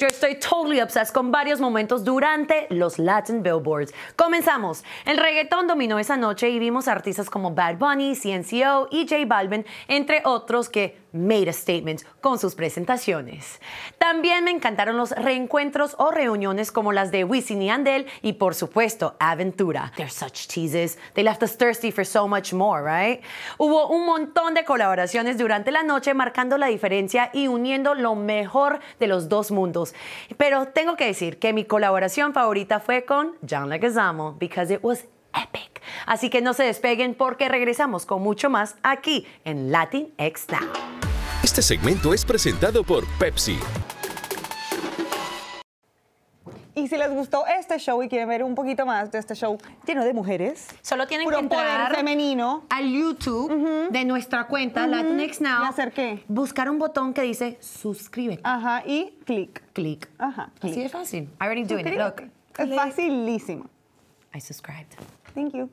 yo estoy totally obsessed con varios momentos durante los Latin Billboards. Comenzamos. El reggaetón dominó esa noche y vimos artistas como Bad Bunny, CNCO y J Balvin, entre otros que made a statement con sus presentaciones. También me encantaron los reencuentros o reuniones como las de Wisin y Andel y por supuesto Aventura. They're such They left us thirsty for so much more, right? Hubo un montón de colaboraciones durante la noche marcando la diferencia y uniendo lo mejor de los dos mundos. Pero tengo que decir que mi colaboración favorita fue con John Leguizamo because it was epic. Así que no se despeguen porque regresamos con mucho más aquí en Latin X Now. Este segmento es presentado por Pepsi. Y si les gustó este show y quieren ver un poquito más de este show lleno de mujeres, solo tienen que entrar poder femenino al YouTube de nuestra cuenta la Next Now. ¿Y hacer qué? Buscar un botón que dice suscríbete. Ajá, y clic. Clic. Ajá. Así de fácil. I already doing it. Look. Es facilísimo. I subscribed. Thank you.